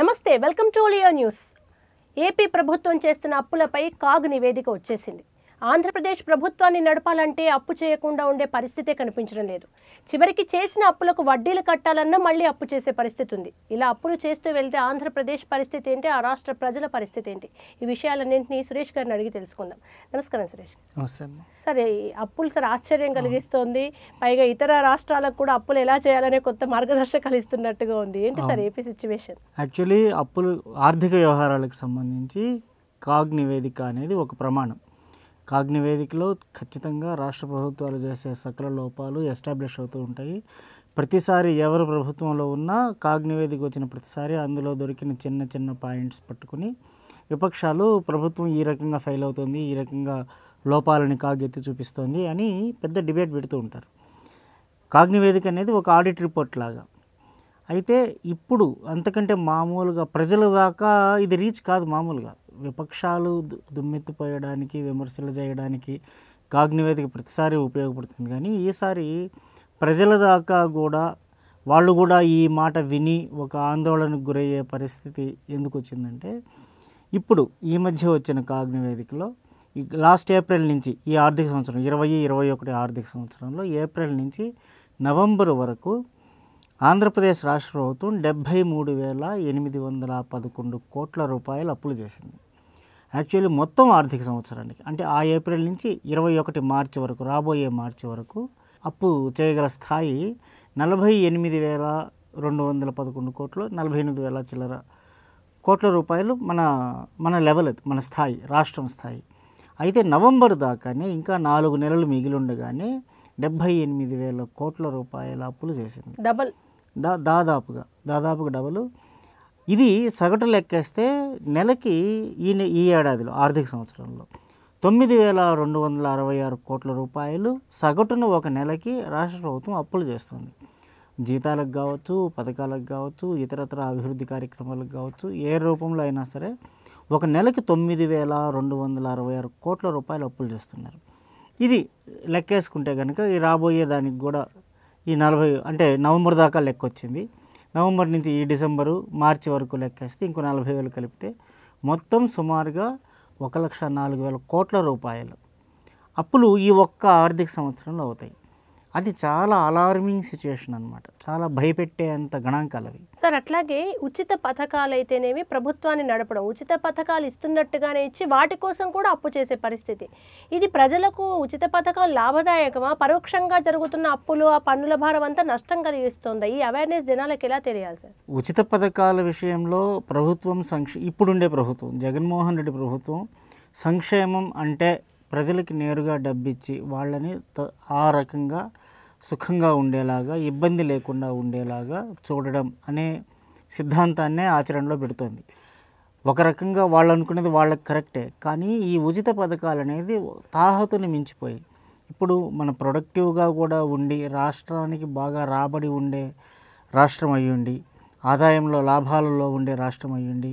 నమస్తే welcome to ఓలియో News AP ప్రభుత్వం చేస్తున్న అప్పులపై కాగ్ నివేదిక వచ్చేసింది ఆంధ్రప్రదేశ్ ప్రభుత్వాన్ని నడపాలంటే అప్పు చేయకుండా ఉండే పరిస్థితే కనిపించడం లేదు చివరికి చేసిన అప్పులకు వడ్డీలు కట్టాలన్నా మళ్ళీ అప్పు చేసే పరిస్థితి ఉంది ఇలా అప్పులు చేస్తూ వెళ్తే ఆంధ్రప్రదేశ్ పరిస్థితి ఏంటి ఆ రాష్ట్ర ప్రజల పరిస్థితి ఏంటి ఈ విషయాలన్నింటినీ సురేష్ గారిని అడిగి తెలుసుకుందాం నమస్కారం సురేష్ సరే అప్పులు సార్ ఆశ్చర్యం కలిగిస్తోంది పైగా ఇతర రాష్ట్రాలకు కూడా అప్పులు ఎలా చేయాలనే కొత్త మార్గదర్శకాలు ఇస్తున్నట్టుగా ఉంది ఏంటి సార్ ఏపీ సిచ్యువేషన్ యాక్చువల్లీ అప్పులు ఆర్థిక వ్యవహారాలకు సంబంధించి కాగ్ నివేదిక అనేది ఒక ప్రమాణం కాగ్నివేదికలో ఖచ్చితంగా రాష్ట్ర ప్రభుత్వాలు చేసే సకల లోపాలు ఎస్టాబ్లిష్ అవుతూ ఉంటాయి ప్రతిసారి ఎవరు ప్రభుత్వంలో ఉన్నా కాగ్నివేదిక వచ్చిన ప్రతిసారి అందులో దొరికిన చిన్న చిన్న పాయింట్స్ పట్టుకుని విపక్షాలు ప్రభుత్వం ఈ రకంగా ఫెయిల్ అవుతుంది ఈ రకంగా లోపాలని కాగెత్తి చూపిస్తోంది అని పెద్ద డిబేట్ పెడుతూ ఉంటారు కాగ్నివేదిక అనేది ఒక ఆడిట్ రిపోర్ట్ లాగా అయితే ఇప్పుడు అంతకంటే మామూలుగా ప్రజల దాకా ఇది రీచ్ కాదు మామూలుగా విపక్షాలు దుమ్మెత్తిపోయడానికి విమర్శలు చేయడానికి కాగ్ నివేదిక ప్రతిసారి ఉపయోగపడుతుంది కానీ ఈసారి ప్రజల దాకా కూడా వాళ్ళు కూడా ఈ మాట విని ఒక ఆందోళనకు గురయ్యే పరిస్థితి ఎందుకు వచ్చిందంటే ఇప్పుడు ఈ మధ్య వచ్చిన కాగ్ నివేదికలో ఈ లాస్ట్ ఏప్రిల్ నుంచి ఈ ఆర్థిక సంవత్సరం ఇరవై ఇరవై ఒకటి ఆర్థిక సంవత్సరంలో ఏప్రిల్ నుంచి నవంబర్ వరకు ఆంధ్రప్రదేశ్ రాష్ట్ర ప్రభుత్వం డెబ్భై మూడు వేల ఎనిమిది వందల పదకొండు కోట్ల రూపాయలు అప్పులు చేసింది యాక్చువల్లీ మొత్తం ఆర్థిక సంవత్సరానికి అంటే ఆ ఏప్రిల్ నుంచి ఇరవై ఒకటి మార్చి వరకు రాబోయే మార్చి వరకు అప్పు చేయగల స్థాయి నలభై ఎనిమిది వేల రెండు వందల పదకొండు కోట్లు నలభై ఎనిమిది వేల చిల్లర కోట్ల రూపాయలు మన మన లెవెల్ అది మన స్థాయి రాష్ట్రం స్థాయి అయితే నవంబర్ దాకానే ఇంకా నాలుగు నెలలు మిగిలి ఉండగానే డెబ్భై ఎనిమిది వేల కోట్ల రూపాయల అప్పులు చేసింది డబల్ దా దాదాపుగా దాదాపుగా డబల్ ఇది సగటు లెక్కేస్తే నెలకి ఈ ఈ ఏడాదిలో ఆర్థిక సంవత్సరంలో తొమ్మిది వేల రెండు వందల అరవై ఆరు కోట్ల రూపాయలు సగటున ఒక నెలకి రాష్ట్ర ప్రభుత్వం అప్పులు చేస్తుంది జీతాలకు కావచ్చు పథకాలకు కావచ్చు ఇతరత్ర అభివృద్ధి కార్యక్రమాలకు కావచ్చు ఏ రూపంలో అయినా సరే ఒక నెలకి తొమ్మిది వేల రెండు వందల అరవై ఆరు కోట్ల రూపాయలు అప్పులు చేస్తున్నారు ఇది లెక్కేసుకుంటే కనుక ఈ రాబోయే దానికి కూడా ఈ నలభై అంటే నవంబర్ దాకా లెక్క వచ్చింది నవంబర్ నుంచి ఈ డిసెంబరు మార్చి వరకు లెక్కేస్తే ఇంకో నలభై వేలు కలిపితే మొత్తం సుమారుగా ఒక లక్ష నాలుగు వేల కోట్ల రూపాయలు అప్పులు ఈ ఒక్క ఆర్థిక సంవత్సరంలో అవుతాయి అది చాలా అలార్మింగ్ సిచ్యువేషన్ అనమాట చాలా భయపెట్టే అంత గణాంకాలు అవి సార్ అట్లాగే ఉచిత పథకాలు అయితేనేమి ప్రభుత్వాన్ని నడపడం ఉచిత పథకాలు ఇస్తున్నట్టుగానే ఇచ్చి వాటి కోసం కూడా అప్పు చేసే పరిస్థితి ఇది ప్రజలకు ఉచిత పథకాలు లాభదాయకమా పరోక్షంగా జరుగుతున్న అప్పులు ఆ పన్నుల భారం అంతా నష్టం కలిగిస్తుంది ఈ అవేర్నెస్ జనాలకు ఎలా తెలియాలి సార్ ఉచిత పథకాల విషయంలో ప్రభుత్వం సంక్ష ఇప్పుడుండే ప్రభుత్వం జగన్మోహన్ రెడ్డి ప్రభుత్వం సంక్షేమం అంటే ప్రజలకి నేరుగా డబ్బిచ్చి వాళ్ళని ఆ రకంగా సుఖంగా ఉండేలాగా ఇబ్బంది లేకుండా ఉండేలాగా చూడడం అనే సిద్ధాంతాన్నే ఆచరణలో పెడుతోంది ఒక రకంగా వాళ్ళు అనుకునేది వాళ్ళకి కరెక్టే కానీ ఈ ఉచిత పథకాలు అనేది తాహతుని మించిపోయి ఇప్పుడు మన ప్రొడక్టివ్గా కూడా ఉండి రాష్ట్రానికి బాగా రాబడి ఉండే రాష్ట్రం అయ్యుండి ఆదాయంలో లాభాలలో ఉండే రాష్ట్రం అయ్యుండి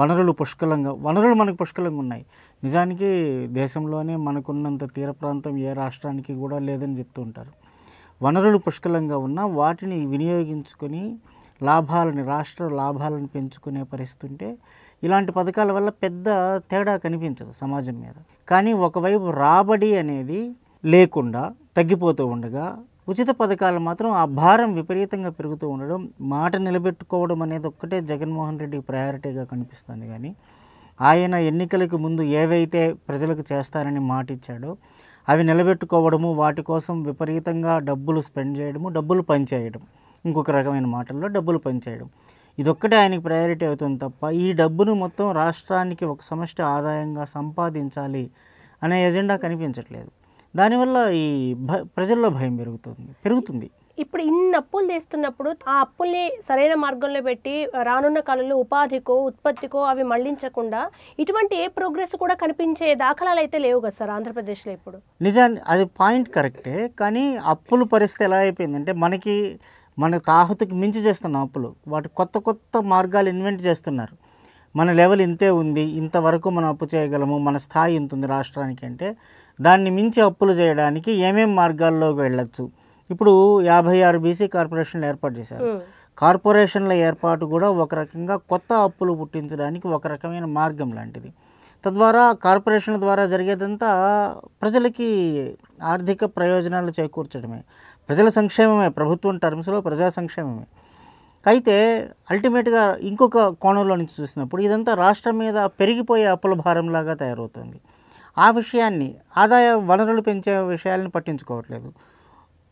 వనరులు పుష్కలంగా వనరులు మనకు పుష్కలంగా ఉన్నాయి నిజానికి దేశంలోనే మనకున్నంత తీర ప్రాంతం ఏ రాష్ట్రానికి కూడా లేదని చెప్తూ ఉంటారు వనరులు పుష్కలంగా ఉన్నా వాటిని వినియోగించుకొని లాభాలని రాష్ట్ర లాభాలను పెంచుకునే పరిస్థితి ఉంటే ఇలాంటి పథకాల వల్ల పెద్ద తేడా కనిపించదు సమాజం మీద కానీ ఒకవైపు రాబడి అనేది లేకుండా తగ్గిపోతూ ఉండగా ఉచిత పథకాలు మాత్రం ఆ భారం విపరీతంగా పెరుగుతూ ఉండడం మాట నిలబెట్టుకోవడం అనేది ఒక్కటే జగన్మోహన్ రెడ్డి ప్రయారిటీగా కనిపిస్తుంది కానీ ఆయన ఎన్నికలకు ముందు ఏవైతే ప్రజలకు చేస్తారని మాట ఇచ్చాడో అవి నిలబెట్టుకోవడము వాటి కోసం విపరీతంగా డబ్బులు స్పెండ్ చేయడము డబ్బులు పనిచేయడం ఇంకొక రకమైన మాటల్లో డబ్బులు పనిచేయడం ఇదొక్కటే ఆయనకి ప్రయారిటీ అవుతుంది తప్ప ఈ డబ్బును మొత్తం రాష్ట్రానికి ఒక సమష్టి ఆదాయంగా సంపాదించాలి అనే ఎజెండా కనిపించట్లేదు దానివల్ల ఈ భ ప్రజల్లో భయం పెరుగుతుంది పెరుగుతుంది ఇప్పుడు ఇన్ని అప్పులు తీస్తున్నప్పుడు ఆ అప్పుల్ని సరైన మార్గంలో పెట్టి రానున్న కాలంలో ఉపాధికో ఉత్పత్తికో అవి మళ్లించకుండా ఇటువంటి ఏ ప్రోగ్రెస్ కూడా కనిపించే దాఖలాలు అయితే లేవు కదా సార్ ఆంధ్రప్రదేశ్లో ఇప్పుడు నిజాన్ని అది పాయింట్ కరెక్టే కానీ అప్పుల పరిస్థితి ఎలా అయిపోయిందంటే మనకి మన తాహతుకి మించి చేస్తున్నాం అప్పులు వాటి కొత్త కొత్త మార్గాలు ఇన్వెంట్ చేస్తున్నారు మన లెవెల్ ఇంతే ఉంది ఇంతవరకు మనం అప్పు చేయగలము మన స్థాయి ఇంత ఉంది రాష్ట్రానికి అంటే దాన్ని మించి అప్పులు చేయడానికి ఏమేమి మార్గాల్లోకి వెళ్ళచ్చు ఇప్పుడు యాభై ఆరు బీసీ కార్పొరేషన్లు ఏర్పాటు చేశారు కార్పొరేషన్ల ఏర్పాటు కూడా ఒక రకంగా కొత్త అప్పులు పుట్టించడానికి ఒక రకమైన మార్గం లాంటిది తద్వారా కార్పొరేషన్ల ద్వారా జరిగేదంతా ప్రజలకి ఆర్థిక ప్రయోజనాలు చేకూర్చడమే ప్రజల సంక్షేమమే ప్రభుత్వం టర్మ్స్లో ప్రజా సంక్షేమమే అయితే అల్టిమేట్గా ఇంకొక కోణంలో నుంచి చూసినప్పుడు ఇదంతా రాష్ట్రం మీద పెరిగిపోయే అప్పుల భారంలాగా తయారవుతుంది ఆ విషయాన్ని ఆదాయ వనరులు పెంచే విషయాలను పట్టించుకోవట్లేదు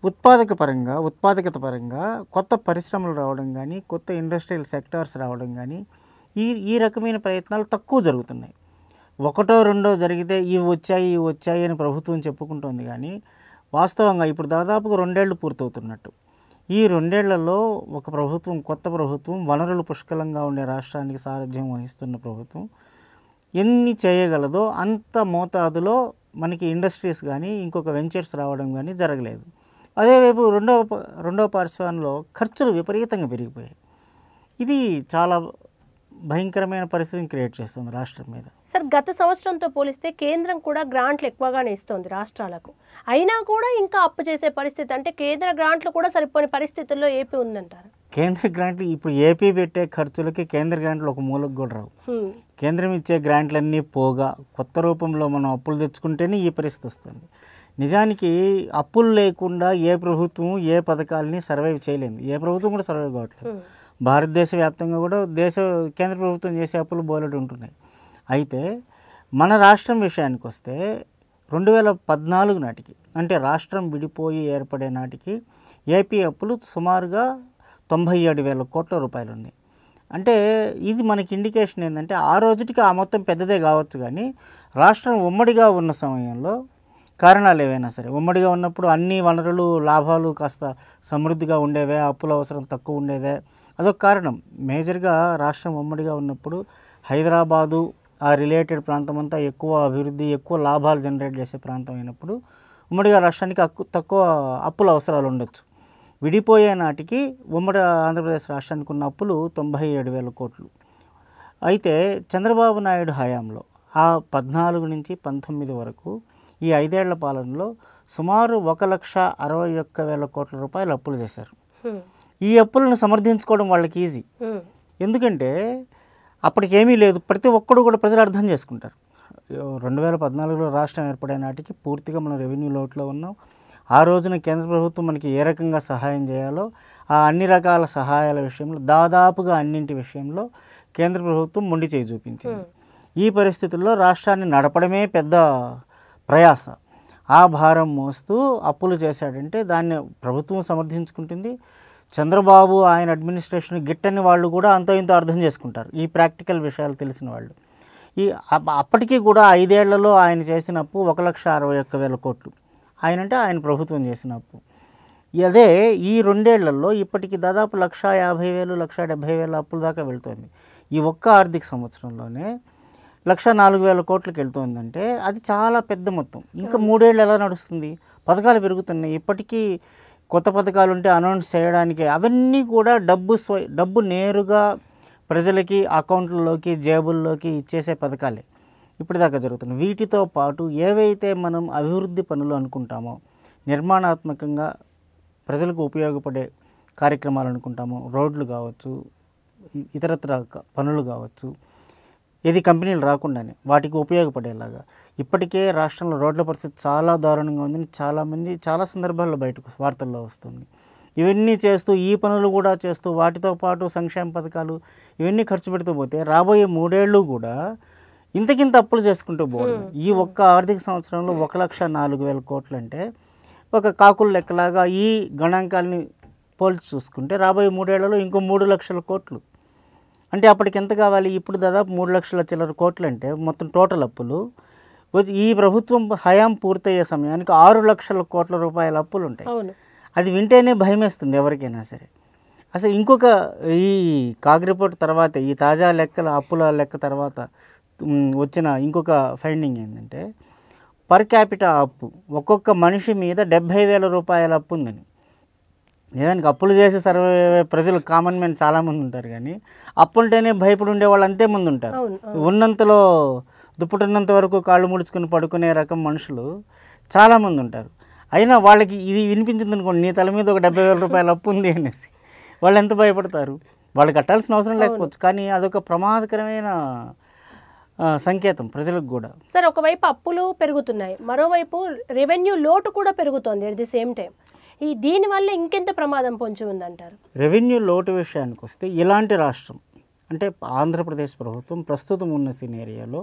ఉత్పాదక పరంగా ఉత్పాదకత పరంగా కొత్త పరిశ్రమలు రావడం కానీ కొత్త ఇండస్ట్రియల్ సెక్టార్స్ రావడం కానీ ఈ ఈ రకమైన ప్రయత్నాలు తక్కువ జరుగుతున్నాయి ఒకటో రెండో జరిగితే ఇవి వచ్చాయి ఇవి వచ్చాయి అని ప్రభుత్వం చెప్పుకుంటోంది కానీ వాస్తవంగా ఇప్పుడు దాదాపుగా రెండేళ్లు పూర్తవుతున్నట్టు ఈ రెండేళ్లలో ఒక ప్రభుత్వం కొత్త ప్రభుత్వం వనరులు పుష్కలంగా ఉండే రాష్ట్రానికి సారథ్యం వహిస్తున్న ప్రభుత్వం ఎన్ని చేయగలదో అంత మోతాదులో మనకి ఇండస్ట్రీస్ కానీ ఇంకొక వెంచర్స్ రావడం కానీ జరగలేదు అదేవైపు రెండవ రెండవ పారిశ్రామంలో ఖర్చులు విపరీతంగా పెరిగిపోయాయి ఇది చాలా భయంకరమైన పరిస్థితిని క్రియేట్ చేస్తుంది రాష్ట్రం మీద సార్ గత సంవత్సరంతో పోలిస్తే కేంద్రం కూడా గ్రాంట్లు ఎక్కువగానే ఇస్తుంది రాష్ట్రాలకు అయినా కూడా ఇంకా అప్పు చేసే పరిస్థితి అంటే కేంద్ర గ్రాంట్లు కూడా సరిపోని పరిస్థితుల్లో ఏపీ ఉందంటారు కేంద్ర గ్రాంట్లు ఇప్పుడు ఏపీ పెట్టే ఖర్చులకి కేంద్ర గ్రాంట్లు ఒక మూలకు కూడా రావు కేంద్రం ఇచ్చే గ్రాంట్లన్నీ పోగా కొత్త రూపంలో మనం అప్పులు తెచ్చుకుంటేనే ఈ పరిస్థితి వస్తుంది నిజానికి అప్పులు లేకుండా ఏ ప్రభుత్వం ఏ పథకాలని సర్వైవ్ చేయలేదు ఏ ప్రభుత్వం కూడా సర్వైవ్ కావట్లేదు భారతదేశ వ్యాప్తంగా కూడా దేశ కేంద్ర ప్రభుత్వం చేసే అప్పులు బోలెడు ఉంటున్నాయి అయితే మన రాష్ట్రం విషయానికి వస్తే రెండు వేల పద్నాలుగు నాటికి అంటే రాష్ట్రం విడిపోయి ఏర్పడే నాటికి ఏపీ అప్పులు సుమారుగా తొంభై ఏడు వేల కోట్ల రూపాయలు ఉన్నాయి అంటే ఇది మనకి ఇండికేషన్ ఏంటంటే ఆ రోజుటికి ఆ మొత్తం పెద్దదే కావచ్చు కానీ రాష్ట్రం ఉమ్మడిగా ఉన్న సమయంలో కారణాలు ఏవైనా సరే ఉమ్మడిగా ఉన్నప్పుడు అన్ని వనరులు లాభాలు కాస్త సమృద్ధిగా ఉండేవే అప్పుల అవసరం తక్కువ ఉండేదే అదొక కారణం మేజర్గా రాష్ట్రం ఉమ్మడిగా ఉన్నప్పుడు హైదరాబాదు ఆ రిలేటెడ్ ప్రాంతం అంతా ఎక్కువ అభివృద్ధి ఎక్కువ లాభాలు జనరేట్ చేసే ప్రాంతం అయినప్పుడు ఉమ్మడిగా రాష్ట్రానికి అక్కు తక్కువ అప్పుల అవసరాలు ఉండొచ్చు విడిపోయే నాటికి ఉమ్మడి ఆంధ్రప్రదేశ్ రాష్ట్రానికి ఉన్న అప్పులు తొంభై ఏడు వేల కోట్లు అయితే చంద్రబాబు నాయుడు హయాంలో ఆ పద్నాలుగు నుంచి పంతొమ్మిది వరకు ఈ ఐదేళ్ల పాలనలో సుమారు ఒక లక్ష అరవై ఒక్క వేల కోట్ల రూపాయలు అప్పులు చేశారు ఈ అప్పులను సమర్థించుకోవడం వాళ్ళకి ఈజీ ఎందుకంటే అప్పటికేమీ లేదు ప్రతి ఒక్కడు కూడా ప్రజలు అర్థం చేసుకుంటారు రెండు వేల పద్నాలుగులో రాష్ట్రం ఏర్పడే నాటికి పూర్తిగా మనం రెవెన్యూ లోట్లో ఉన్నాం ఆ రోజున కేంద్ర ప్రభుత్వం మనకి ఏ రకంగా సహాయం చేయాలో ఆ అన్ని రకాల సహాయాల విషయంలో దాదాపుగా అన్నింటి విషయంలో కేంద్ర ప్రభుత్వం మొండి చేయి చూపించింది ఈ పరిస్థితుల్లో రాష్ట్రాన్ని నడపడమే పెద్ద ప్రయాస ఆ భారం మోస్తూ అప్పులు చేశాడంటే దాన్ని ప్రభుత్వం సమర్థించుకుంటుంది చంద్రబాబు ఆయన అడ్మినిస్ట్రేషన్ గిట్టని వాళ్ళు కూడా అంత ఇంత అర్థం చేసుకుంటారు ఈ ప్రాక్టికల్ విషయాలు తెలిసిన వాళ్ళు ఈ అప్పటికీ కూడా ఐదేళ్లలో ఆయన చేసిన అప్పు ఒక లక్ష అరవై ఒక్క వేల కోట్లు ఆయన అంటే ఆయన ప్రభుత్వం చేసిన అప్పు అదే ఈ రెండేళ్లలో ఇప్పటికి దాదాపు లక్ష యాభై వేలు లక్ష డెబ్భై వేల అప్పుల దాకా వెళుతుంది ఈ ఒక్క ఆర్థిక సంవత్సరంలోనే లక్ష నాలుగు వేల కోట్లకి వెళ్తుందంటే అది చాలా పెద్ద మొత్తం ఇంకా మూడేళ్ళు ఎలా నడుస్తుంది పథకాలు పెరుగుతున్నాయి ఇప్పటికీ కొత్త పథకాలు ఉంటే అనౌన్స్ చేయడానికి అవన్నీ కూడా డబ్బు స్వై డబ్బు నేరుగా ప్రజలకి అకౌంట్లలోకి జేబుల్లోకి ఇచ్చేసే పథకాలే ఇప్పటిదాకా జరుగుతున్నాయి వీటితో పాటు ఏవైతే మనం అభివృద్ధి పనులు అనుకుంటామో నిర్మాణాత్మకంగా ప్రజలకు ఉపయోగపడే కార్యక్రమాలు అనుకుంటామో రోడ్లు కావచ్చు ఇతరత్ర పనులు కావచ్చు ఏది కంపెనీలు రాకుండానే వాటికి ఉపయోగపడేలాగా ఇప్పటికే రాష్ట్రంలో రోడ్ల పరిస్థితి చాలా దారుణంగా ఉందని చాలామంది చాలా సందర్భాల్లో బయటకు వార్తల్లో వస్తుంది ఇవన్నీ చేస్తూ ఈ పనులు కూడా చేస్తూ వాటితో పాటు సంక్షేమ పథకాలు ఇవన్నీ ఖర్చు పెడుతూ పోతే రాబోయే మూడేళ్ళు కూడా ఇంతకింత అప్పులు చేసుకుంటూ పోవడం ఈ ఒక్క ఆర్థిక సంవత్సరంలో ఒక లక్ష నాలుగు వేల కోట్లు అంటే ఒక కాకులు లెక్కలాగా ఈ గణాంకాలని పోల్చి చూసుకుంటే రాబోయే మూడేళ్లలో ఇంకో మూడు లక్షల కోట్లు అంటే అప్పటికి ఎంత కావాలి ఇప్పుడు దాదాపు మూడు లక్షల చిల్లర కోట్లు అంటే మొత్తం టోటల్ అప్పులు ఈ ప్రభుత్వం హయాం పూర్తయ్యే సమయానికి ఆరు లక్షల కోట్ల రూపాయల అప్పులు ఉంటాయి అది వింటేనే భయమేస్తుంది ఎవరికైనా సరే అసలు ఇంకొక ఈ కాగ్ రిపోర్ట్ తర్వాత ఈ తాజా లెక్కల అప్పుల లెక్క తర్వాత వచ్చిన ఇంకొక ఫైండింగ్ ఏంటంటే పర్ క్యాపిటల్ అప్పు ఒక్కొక్క మనిషి మీద డెబ్భై వేల రూపాయల అప్పు ఉందని నిజానికి అప్పులు చేసే సర్వే ప్రజలు కామన్ మెన్ చాలామంది ఉంటారు కానీ అప్పులుంటేనే భయపడి ఉండే వాళ్ళు అంతే ముందు ఉంటారు ఉన్నంతలో దుప్పటున్నంత వరకు కాళ్ళు ముడుచుకుని పడుకునే రకం మనుషులు చాలామంది ఉంటారు అయినా వాళ్ళకి ఇది వినిపించింది అనుకోండి నీ తల మీద ఒక డెబ్బై వేల రూపాయలు అప్పు ఉంది అనేసి వాళ్ళు ఎంత భయపడతారు వాళ్ళు కట్టాల్సిన అవసరం లేకపోవచ్చు కానీ అదొక ప్రమాదకరమైన సంకేతం ప్రజలకు కూడా సార్ ఒకవైపు అప్పులు పెరుగుతున్నాయి మరోవైపు రెవెన్యూ లోటు కూడా పెరుగుతుంది అట్ ది సేమ్ టైం ఈ దీనివల్ల ఇంకెంత ప్రమాదం పొంచి ఉందంటారు రెవెన్యూ లోటు విషయానికి వస్తే ఇలాంటి రాష్ట్రం అంటే ఆంధ్రప్రదేశ్ ప్రభుత్వం ప్రస్తుతం ఉన్న సినేరియాలో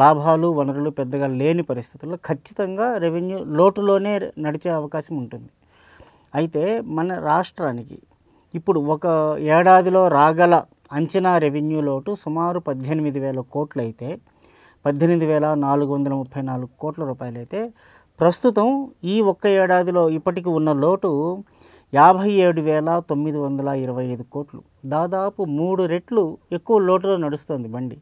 లాభాలు వనరులు పెద్దగా లేని పరిస్థితుల్లో ఖచ్చితంగా రెవెన్యూ లోటులోనే నడిచే అవకాశం ఉంటుంది అయితే మన రాష్ట్రానికి ఇప్పుడు ఒక ఏడాదిలో రాగల అంచనా రెవెన్యూ లోటు సుమారు పద్దెనిమిది వేల కోట్లు అయితే పద్దెనిమిది వేల నాలుగు వందల ముప్పై నాలుగు కోట్ల రూపాయలు అయితే ప్రస్తుతం ఈ ఒక్క ఏడాదిలో ఇప్పటికి ఉన్న లోటు యాభై ఏడు వేల తొమ్మిది వందల ఇరవై ఐదు కోట్లు దాదాపు మూడు రెట్లు ఎక్కువ లోటులో నడుస్తుంది బండి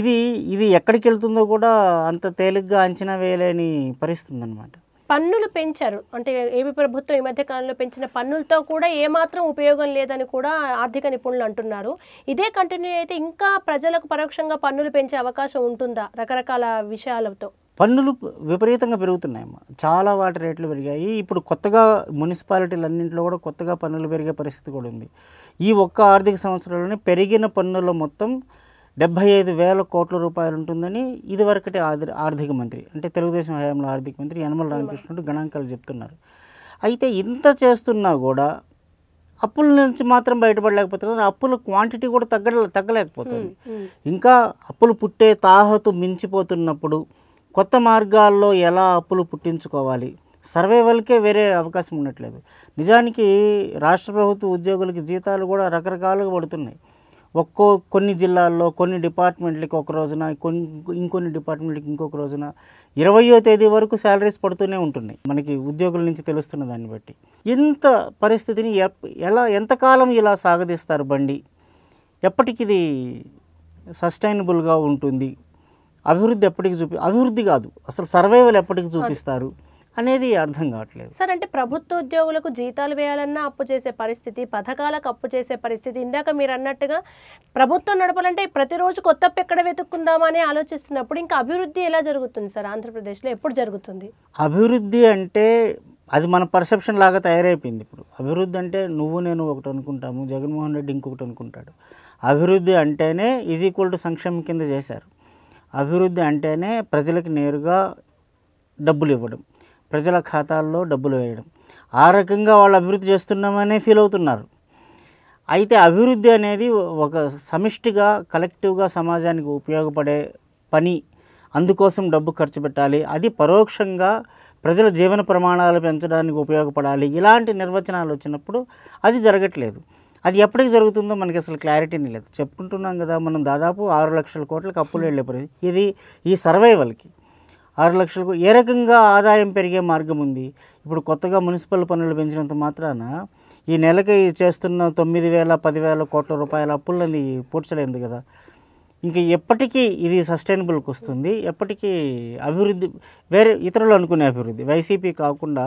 ఇది ఇది ఎక్కడికి వెళ్తుందో కూడా అంత తేలిగ్గా అంచనా వేయలేని పరిస్థితుంది అనమాట పన్నులు పెంచారు అంటే ఏపీ ప్రభుత్వం ఈ మధ్య కాలంలో పెంచిన పన్నులతో కూడా ఏమాత్రం ఉపయోగం లేదని కూడా ఆర్థిక నిపుణులు అంటున్నారు ఇదే కంటిన్యూ అయితే ఇంకా ప్రజలకు పరోక్షంగా పన్నులు పెంచే అవకాశం ఉంటుందా రకరకాల విషయాలతో పన్నులు విపరీతంగా పెరుగుతున్నాయమ్మా చాలా వాటి రేట్లు పెరిగాయి ఇప్పుడు కొత్తగా మున్సిపాలిటీలు అన్నింటిలో కూడా కొత్తగా పన్నులు పెరిగే పరిస్థితి కూడా ఉంది ఈ ఒక్క ఆర్థిక సంవత్సరంలోనే పెరిగిన పన్నుల మొత్తం డెబ్బై ఐదు వేల కోట్ల రూపాయలు ఉంటుందని ఇదివరకటి ఆర్థిక మంత్రి అంటే తెలుగుదేశం హయాంలో ఆర్థిక మంత్రి యనమల రామకృష్ణుడు గణాంకాలు చెప్తున్నారు అయితే ఇంత చేస్తున్నా కూడా అప్పుల నుంచి మాత్రం బయటపడలేకపోతున్నారు అప్పుల క్వాంటిటీ కూడా తగ్గ తగ్గలేకపోతుంది ఇంకా అప్పులు పుట్టే తాహతు మించిపోతున్నప్పుడు కొత్త మార్గాల్లో ఎలా అప్పులు పుట్టించుకోవాలి సర్వైవల్కే వేరే అవకాశం ఉండట్లేదు నిజానికి రాష్ట్ర ప్రభుత్వ ఉద్యోగులకి జీతాలు కూడా రకరకాలుగా పడుతున్నాయి ఒక్కో కొన్ని జిల్లాల్లో కొన్ని డిపార్ట్మెంట్లకి ఒక రోజున కొన్ని ఇంకొన్ని డిపార్ట్మెంట్లకి ఇంకొక రోజున ఇరవయో తేదీ వరకు శాలరీస్ పడుతూనే ఉంటున్నాయి మనకి ఉద్యోగుల నుంచి తెలుస్తున్న దాన్ని బట్టి ఇంత పరిస్థితిని ఎలా ఎంతకాలం ఇలా సాగదీస్తారు బండి ఎప్పటికిది సస్టైనబుల్గా ఉంటుంది అభివృద్ధి ఎప్పటికి చూపి అభివృద్ధి కాదు అసలు సర్వైవల్ ఎప్పటికి చూపిస్తారు అనేది అర్థం కావట్లేదు సార్ అంటే ప్రభుత్వ ఉద్యోగులకు జీతాలు వేయాలన్నా అప్పు చేసే పరిస్థితి పథకాలకు అప్పు చేసే పరిస్థితి ఇందాక మీరు అన్నట్టుగా ప్రభుత్వం నడపాలంటే ప్రతిరోజు కొత్త ఎక్కడ వెతుక్కుందామా అని ఆలోచిస్తున్నప్పుడు ఇంకా అభివృద్ధి ఎలా జరుగుతుంది సార్ ఆంధ్రప్రదేశ్లో ఎప్పుడు జరుగుతుంది అభివృద్ధి అంటే అది మన పర్సెప్షన్ లాగా తయారైపోయింది ఇప్పుడు అభివృద్ధి అంటే నువ్వు నేను ఒకటి అనుకుంటాము జగన్మోహన్ రెడ్డి ఇంకొకటి అనుకుంటాడు అభివృద్ధి అంటేనే ఈజ్ ఈక్వల్ టు సంక్షేమం కింద చేశారు అభివృద్ధి అంటేనే ప్రజలకు నేరుగా డబ్బులు ఇవ్వడం ప్రజల ఖాతాల్లో డబ్బులు వేయడం ఆ రకంగా వాళ్ళు అభివృద్ధి చేస్తున్నామనే ఫీల్ అవుతున్నారు అయితే అభివృద్ధి అనేది ఒక సమిష్టిగా కలెక్టివ్గా సమాజానికి ఉపయోగపడే పని అందుకోసం డబ్బు ఖర్చు పెట్టాలి అది పరోక్షంగా ప్రజల జీవన ప్రమాణాలు పెంచడానికి ఉపయోగపడాలి ఇలాంటి నిర్వచనాలు వచ్చినప్పుడు అది జరగట్లేదు అది ఎప్పటికి జరుగుతుందో మనకి అసలు క్లారిటీనే లేదు చెప్పుకుంటున్నాం కదా మనం దాదాపు ఆరు లక్షల కోట్లకు అప్పులు వెళ్ళే పరిస్థితి ఇది ఈ సర్వైవల్కి ఆరు లక్షలకు ఏ రకంగా ఆదాయం పెరిగే మార్గం ఉంది ఇప్పుడు కొత్తగా మున్సిపల్ పనులు పెంచినంత మాత్రాన ఈ నెలకి చేస్తున్న తొమ్మిది వేల పదివేల కోట్ల రూపాయల అప్పులని పూడ్చలేదు కదా ఇంకా ఎప్పటికీ ఇది సస్టైనబుల్కి వస్తుంది ఎప్పటికీ అభివృద్ధి వేరే ఇతరులు అనుకునే అభివృద్ధి వైసీపీ కాకుండా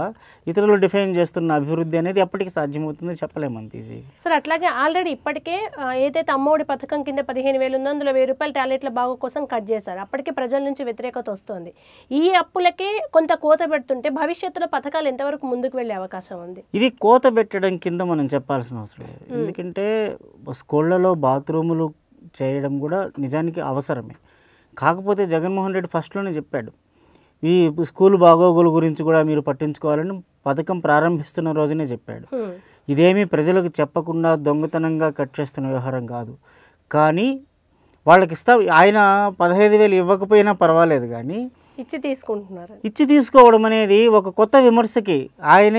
ఇతరులు డిఫైన్ చేస్తున్న అభివృద్ధి అనేది ఎప్పటికీ సాధ్యమవుతుందో అంత ఈజీ సార్ అట్లాగే ఆల్రెడీ ఇప్పటికే ఏదైతే అమ్మఒడి పథకం కింద పదిహేను వేలు ఉందో అందులో వెయ్యి రూపాయలు టాలెట్ల బాగు కోసం కట్ చేశారు అప్పటికే ప్రజల నుంచి వ్యతిరేకత వస్తుంది ఈ అప్పులకే కొంత కోత పెడుతుంటే భవిష్యత్తులో పథకాలు ఎంతవరకు ముందుకు వెళ్ళే అవకాశం ఉంది ఇది కోత పెట్టడం కింద మనం చెప్పాల్సిన అవసరం లేదు ఎందుకంటే స్కూళ్ళలో బాత్రూములు చేయడం కూడా నిజానికి అవసరమే కాకపోతే జగన్మోహన్ రెడ్డి ఫస్ట్లోనే చెప్పాడు ఈ స్కూల్ బాగోగుల గురించి కూడా మీరు పట్టించుకోవాలని పథకం ప్రారంభిస్తున్న రోజునే చెప్పాడు ఇదేమీ ప్రజలకు చెప్పకుండా దొంగతనంగా కట్ చేస్తున్న వ్యవహారం కాదు కానీ వాళ్ళకి ఇస్తా ఆయన పదహైదు వేలు ఇవ్వకపోయినా పర్వాలేదు కానీ ఇచ్చి తీసుకుంటున్నారు ఇచ్చి తీసుకోవడం అనేది ఒక కొత్త విమర్శకి ఆయన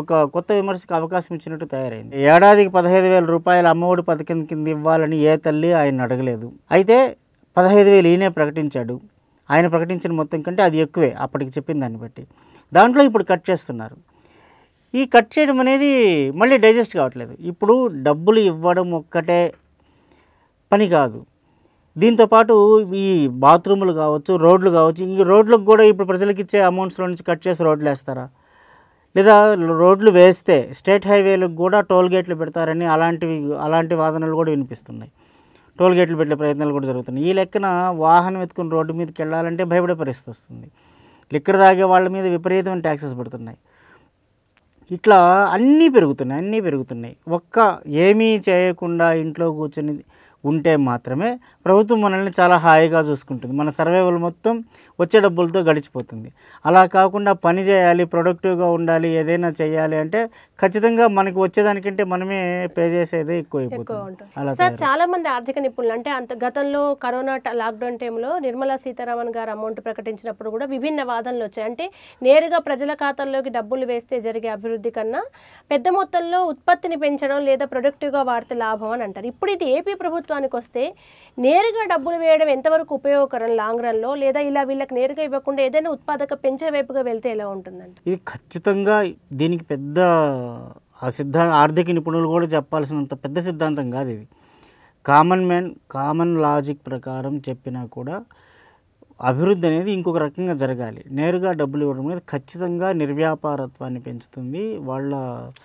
ఒక కొత్త విమర్శకి అవకాశం ఇచ్చినట్టు తయారైంది ఏడాదికి పదహైదు వేల రూపాయలు అమ్మఒడి పథకం కింద ఇవ్వాలని ఏ తల్లి ఆయన అడగలేదు అయితే పదహైదు వేలు ఈయనే ప్రకటించాడు ఆయన ప్రకటించిన మొత్తం కంటే అది ఎక్కువే అప్పటికి చెప్పిన దాన్ని బట్టి దాంట్లో ఇప్పుడు కట్ చేస్తున్నారు ఈ కట్ చేయడం అనేది మళ్ళీ డైజెస్ట్ కావట్లేదు ఇప్పుడు డబ్బులు ఇవ్వడం ఒక్కటే పని కాదు దీంతోపాటు ఈ బాత్రూములు కావచ్చు రోడ్లు కావచ్చు ఈ రోడ్లకు కూడా ఇప్పుడు ప్రజలకు ఇచ్చే అమౌంట్స్లో నుంచి కట్ చేసి రోడ్లు వేస్తారా లేదా రోడ్లు వేస్తే స్టేట్ హైవేలకు కూడా టోల్ గేట్లు పెడతారని అలాంటివి అలాంటి వాదనలు కూడా వినిపిస్తున్నాయి టోల్ గేట్లు పెట్టే ప్రయత్నాలు కూడా జరుగుతున్నాయి ఈ లెక్కన వాహనం ఎత్తుకుని రోడ్డు మీదకి వెళ్ళాలంటే భయపడే పరిస్థితి వస్తుంది లిక్కర్ తాగే వాళ్ళ మీద విపరీతమైన ట్యాక్సెస్ పడుతున్నాయి ఇట్లా అన్నీ పెరుగుతున్నాయి అన్నీ పెరుగుతున్నాయి ఒక్క ఏమీ చేయకుండా ఇంట్లో కూర్చొని ఉంటే మాత్రమే ప్రభుత్వం మనల్ని చాలా హాయిగా చూసుకుంటుంది మన సర్వైవల్ మొత్తం వచ్చే డబ్బులతో గడిచిపోతుంది అలా కాకుండా పని చేయాలి ప్రొడక్టివ్గా ఉండాలి ఏదైనా చేయాలి అంటే ఖచ్చితంగా మనకి వచ్చేదానికంటే మనమే పే చేసేది ఎక్కువ సార్ చాలా మంది ఆర్థిక నిపుణులు అంటే అంత గతంలో కరోనా లాక్డౌన్ టైంలో నిర్మలా సీతారామన్ గారు అమౌంట్ ప్రకటించినప్పుడు కూడా విభిన్న వాదనలు వచ్చాయి అంటే నేరుగా ప్రజల ఖాతాల్లోకి డబ్బులు వేస్తే జరిగే అభివృద్ధి కన్నా పెద్ద మొత్తంలో ఉత్పత్తిని పెంచడం లేదా ప్రొడక్టివ్గా వాడితే లాభం అని అంటారు ఇప్పుడు ఇది ఏపీ ప్రభుత్వానికి వస్తే నేరుగా డబ్బులు వేయడం ఎంతవరకు ఉపయోగకరం లాంగ్ రన్లో లేదా ఇలా వీళ్ళకి నేరుగా ఇవ్వకుండా ఏదైనా ఉత్పాదక పెంచే వైపుగా వెళ్తే ఎలా ఉంటుందండి ఇది ఖచ్చితంగా దీనికి పెద్ద ఆ సిద్ధా ఆర్థిక నిపుణులు కూడా చెప్పాల్సినంత పెద్ద సిద్ధాంతం కాదు ఇది కామన్ మ్యాన్ కామన్ లాజిక్ ప్రకారం చెప్పినా కూడా అభివృద్ధి అనేది ఇంకొక రకంగా జరగాలి నేరుగా డబ్బులు ఇవ్వడం అనేది ఖచ్చితంగా నిర్వ్యాపారత్వాన్ని పెంచుతుంది వాళ్ళ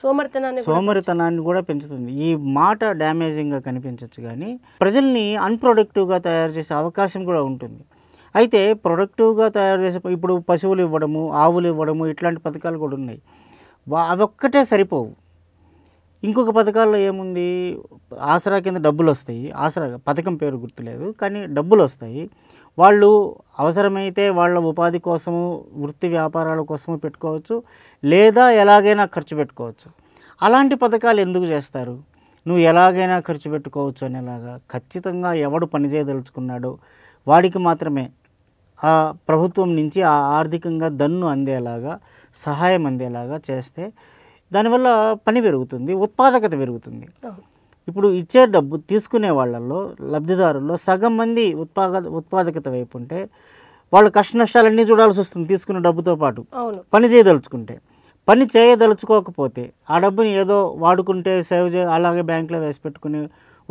సోమరితనాన్ని సోమరితనాన్ని కూడా పెంచుతుంది ఈ మాట డ్యామేజింగ్గా కనిపించవచ్చు కానీ ప్రజల్ని అన్ప్రొడక్టివ్గా తయారు చేసే అవకాశం కూడా ఉంటుంది అయితే ప్రొడక్టివ్గా తయారు చేసే ఇప్పుడు పశువులు ఇవ్వడము ఆవులు ఇవ్వడము ఇట్లాంటి పథకాలు కూడా ఉన్నాయి అవొక్కటే సరిపోవు ఇంకొక పథకాల్లో ఏముంది ఆసరా కింద డబ్బులు వస్తాయి ఆసరా పథకం పేరు గుర్తులేదు కానీ డబ్బులు వస్తాయి వాళ్ళు అవసరమైతే వాళ్ళ ఉపాధి కోసము వృత్తి వ్యాపారాల కోసము పెట్టుకోవచ్చు లేదా ఎలాగైనా ఖర్చు పెట్టుకోవచ్చు అలాంటి పథకాలు ఎందుకు చేస్తారు నువ్వు ఎలాగైనా ఖర్చు పెట్టుకోవచ్చు అనేలాగా ఖచ్చితంగా ఎవడు పనిచేయదలుచుకున్నాడో వాడికి మాత్రమే ఆ ప్రభుత్వం నుంచి ఆ ఆర్థికంగా దన్ను అందేలాగా సహాయం అందేలాగా చేస్తే దానివల్ల పని పెరుగుతుంది ఉత్పాదకత పెరుగుతుంది ఇప్పుడు ఇచ్చే డబ్బు తీసుకునే వాళ్ళల్లో లబ్ధిదారుల్లో సగం మంది ఉత్పాద ఉత్పాదకత వైపు ఉంటే వాళ్ళు కష్ట నష్టాలన్నీ చూడాల్సి వస్తుంది తీసుకున్న డబ్బుతో పాటు పని చేయదలుచుకుంటే పని చేయదలుచుకోకపోతే ఆ డబ్బుని ఏదో వాడుకుంటే సేవ్ చే అలాగే బ్యాంకులో వేసి పెట్టుకునే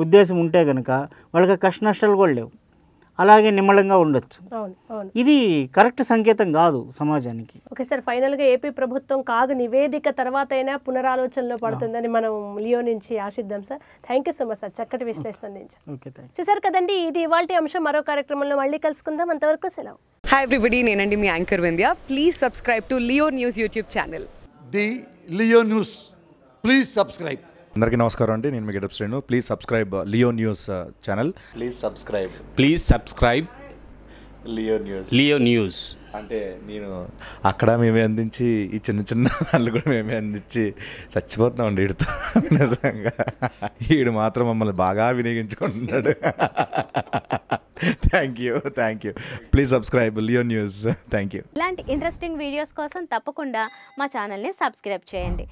ఉద్దేశం ఉంటే కనుక వాళ్ళకి కష్ట నష్టాలు కూడా లేవు అలాగే నిమ్మళంగా ఉండొచ్చు ఇది కరెక్ట్ సంకేతం కాదు సమాజానికి ఓకే సార్ ఫైనల్గా ఏపీ ప్రభుత్వం కాదు నివేదిక తర్వాత అయినా పునరాలోచనలో పడుతుందని మనం లియో నుంచి ఆశిద్దాం sir thank you so much sir చక్కటి విశ్లేషణ నుంచి చూసారు కదండి ఇది ఇవాళ అంశం మరో కార్యక్రమంలో మళ్ళీ కలుసుకుందాం అంతవరకు సెలవు హాయ్ ఎవ్రీబడి నేనండి మీ anchor Vindhya please subscribe to Leo News YouTube channel the Leo News please subscribe అందరికీ నమస్కారం అండి నేను మీకు Shrenu please subscribe Leo News uh, channel please subscribe please subscribe Leo News Leo News అంటే నేను అక్కడ మేమే అందించి ఈ చిన్న చిన్న వాళ్ళు కూడా మేమే అందించి చచ్చిపోతున్నాం అండి వీడితో నిజంగా వీడు మాత్రం మమ్మల్ని బాగా వినియోగించుకుంటున్నాడు thank you thank you please subscribe Leo News thank you ఇలాంటి ఇంట్రెస్టింగ్ వీడియోస్ కోసం తప్పకుండా మా ఛానల్ని సబ్స్క్రైబ్ చేయండి